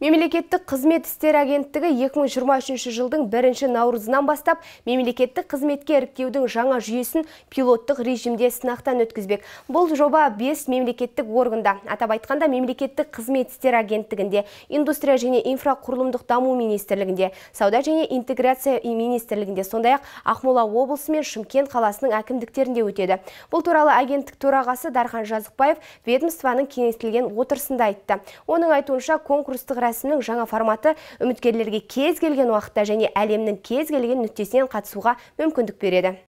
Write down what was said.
Мемлекеттік қызмет істер агенттігі 2023 жылдың бірінші наурызынан бастап мемлекеттік қызметке іріктеудің жаңа жүйесін пилоттық режимде сынақтан өткізбек. Бұл жоба 5 мемлекеттік органда, атап айтқанда мемлекеттік қызмет істер агенттігінде, индустрия және инфрақұрылымдық даму министрлігінде, сауда және интеграция министрлігінде, сондай-ақ Ақмола облысы мен Шымкент қаласының әкімдіктерінде өтеді. Бұл туралы агенттік төрағасы Дархан Жазықбаев ведомствоның кеңейтілген отырысында айтты. Оның айтуынша конкурстық рәсімнің жаңа форматы үміткерлерге кез келген уақытта және әлемнің кез келген нүктесінен қатысуға мүмкіндік береді